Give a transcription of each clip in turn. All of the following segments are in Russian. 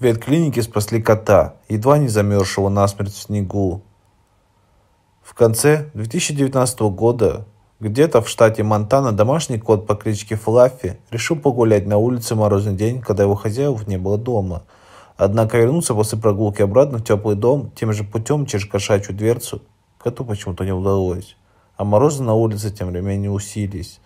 Ветклиники спасли кота, едва не замерзшего насмерть в снегу. В конце 2019 года где-то в штате Монтана домашний кот по кличке Флаффи решил погулять на улице в морозный день, когда его хозяев не было дома. Однако вернуться после прогулки обратно в теплый дом тем же путем через кошачью дверцу коту почему-то не удалось. А морозы на улице тем временем усилились.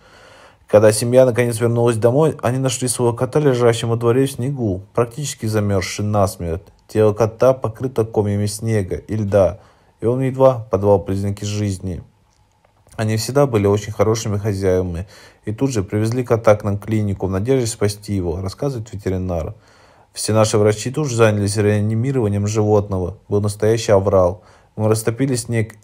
Когда семья наконец вернулась домой, они нашли своего кота, лежащим во дворе в снегу, практически замерзший насмерть. Тело кота покрыто комьями снега и льда, и он едва подавал признаки жизни. Они всегда были очень хорошими хозяевами, и тут же привезли кота к нам в клинику в надежде спасти его, рассказывает ветеринар. Все наши врачи тут же занялись реанимированием животного. Был настоящий аврал. Мы растопили снег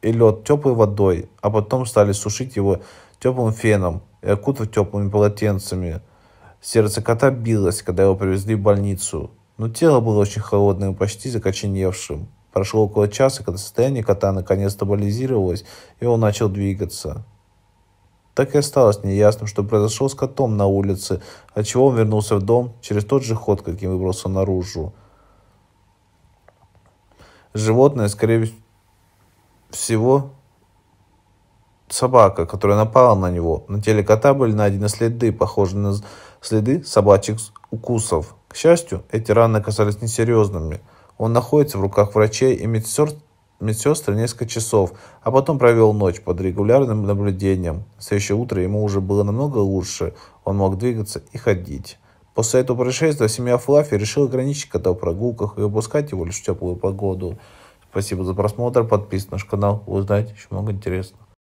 и лед теплой водой, а потом стали сушить его теплым феном и окутав теплыми полотенцами. Сердце кота билось, когда его привезли в больницу, но тело было очень холодным и почти закоченевшим. Прошло около часа, когда состояние кота наконец стабилизировалось, и он начал двигаться. Так и осталось неясным, что произошло с котом на улице, отчего он вернулся в дом через тот же ход, каким выбрался наружу. Животное, скорее всего, собака, которая напала на него. На теле кота были найдены следы, похожие на следы собачьих укусов. К счастью, эти раны оказались несерьезными. Он находится в руках врачей и медсестер, медсестры несколько часов, а потом провел ночь под регулярным наблюдением. В следующее утро ему уже было намного лучше, он мог двигаться и ходить. После этого происшествия семья Флаффи решила ограничить кота в прогулках и выпускать его лишь в теплую погоду. Спасибо за просмотр, подписывайтесь на наш канал, узнаете еще много интересного.